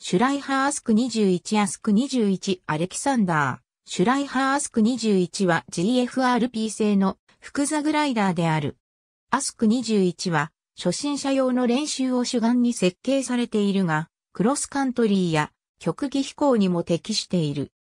シュライハーアスク21アスク21アレキサンダー。シュライハーアスク21は GFRP 製の複座グライダーである。アスク21は初心者用の練習を主眼に設計されているが、クロスカントリーや極技飛行にも適している。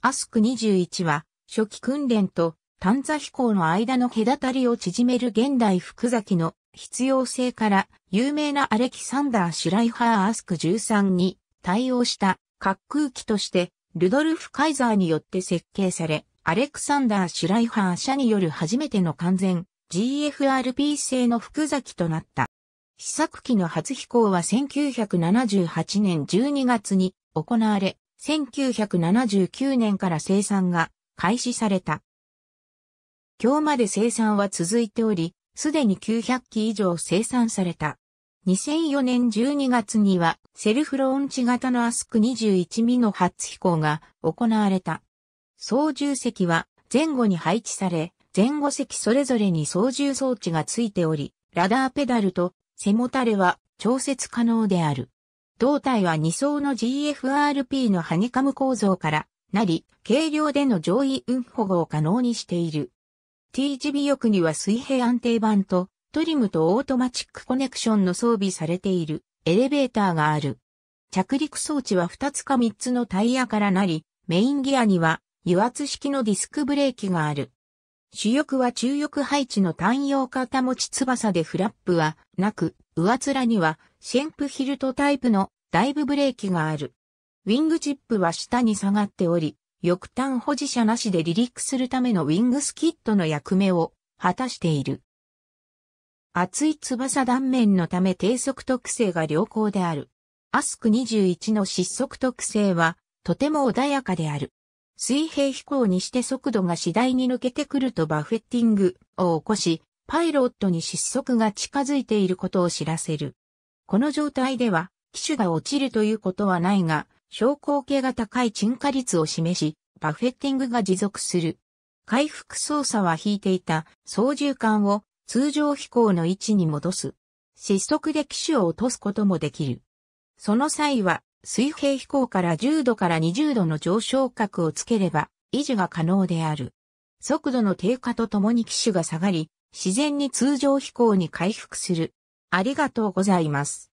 アスク21は初期訓練と探査飛行の間の隔たりを縮める現代福崎の必要性から有名なアレキサンダー・シュライハー・アスク13に対応した滑空機としてルドルフ・カイザーによって設計され、アレクサンダー・シュライファー社による初めての完全 GFRP 製の複座機となった。試作機の初飛行は1978年12月に行われ、1979年から生産が開始された。今日まで生産は続いており、すでに900機以上生産された。2004年12月にはセルフローンチ型のアスク21ミの初飛行が行われた。操縦席は前後に配置され、前後席それぞれに操縦装置がついており、ラダーペダルと背もたれは調節可能である。胴体は2層の GFRP のハニカム構造からなり、軽量での上位運保護を可能にしている。T 字尾翼には水平安定板とトリムとオートマチックコネクションの装備されているエレベーターがある。着陸装置は2つか3つのタイヤからなり、メインギアには油圧式のディスクブレーキがある。主翼は中翼配置の単葉型持ち翼でフラップはなく、上面にはシェンプヒルトタイプのダイブブレーキがある。ウィングチップは下に下がっており、翼端保持者なしで離陸するためのウィングスキットの役目を果たしている。厚い翼断面のため低速特性が良好である。アスク21の失速特性は、とても穏やかである。水平飛行にして速度が次第に抜けてくるとバフェッティングを起こし、パイロットに失速が近づいていることを知らせる。この状態では、機種が落ちるということはないが、昇降系が高い沈下率を示し、バフェッティングが持続する。回復操作は引いていた操縦桿を通常飛行の位置に戻す。失速で機種を落とすこともできる。その際は、水平飛行から10度から20度の上昇角をつければ、維持が可能である。速度の低下とともに機種が下がり、自然に通常飛行に回復する。ありがとうございます。